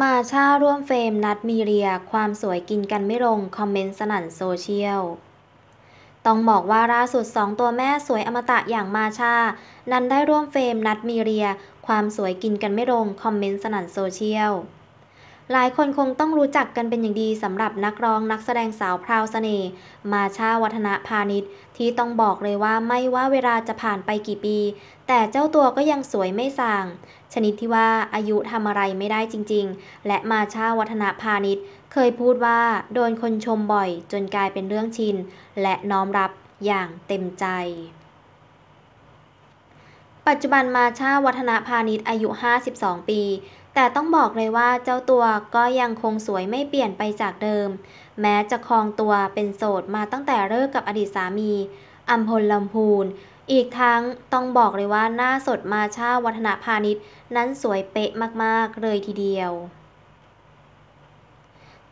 มาช่าร่วมเฟรมนัดมีเรีย ความสวยกินกันไม่ลงคอมเมนต์สนั่นโซเชียล ต้องบอกว่าล่าสุด2ตัวแม่สวยอมตะอย่างมาชา นั้นได้ร่วมเฟรมนัดมีเรีย ความสวยกินกันไม่ลงคอมเมนต์สนั่นโซเชียลหลายคนคงต้องรู้จักกันเป็นอย่างดีสำหรับนักร้องนักแสดงสาวพราวสเสน่ห์มาชาวัฒนาพาณิชย์ที่ต้องบอกเลยว่าไม่ว่าเวลาจะผ่านไปกี่ปี แต่เจ้าตัวก็ยังสวยไม่ส่าง ชนิดที่ว่าอายุทำอะไรไม่ได้จริง ๆ และมาชาวัฒนาพาณิชย์เคยพูดว่าโดนคนชมบ่อยจนกลายเป็นเรื่องชินและน้อมรับอย่างเต็มใจ ปัจจุบันมาชาวัฒนาพาณิชย์อายุ 52 ปีแต่ต้องบอกเลยว่าเจ้าตัวก็ยังคงสวยไม่เปลี่ยนไปจากเดิม แม้จะคลองตัวเป็นโสดมาตั้งแต่เลิกกับอดีตสามีอัมพลลำพูนอีกทั้งต้องบอกเลยว่าหน้าสดมาชาวัฒนพาณิชย์นั้นสวยเป๊ะมากๆเลยทีเดียว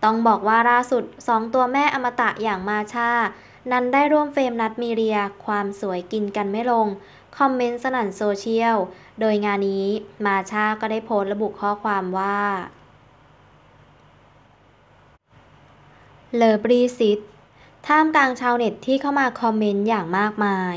ต้องบอกว่าล่าสุดสองตัวแม่อมตะอย่างมาชานั้นได้ร่วมเฟรมนัดมีเรียความสวยกินกันไม่ลง คอมเมนต์สนั่นโซเชียล โดยงานนี้มาชาก็ได้โพสต์ระบุข้อความว่าเลอบรีซิตท่ามกลางชาวเน็ตที่เข้ามาคอมเมนต์อย่างมากมาย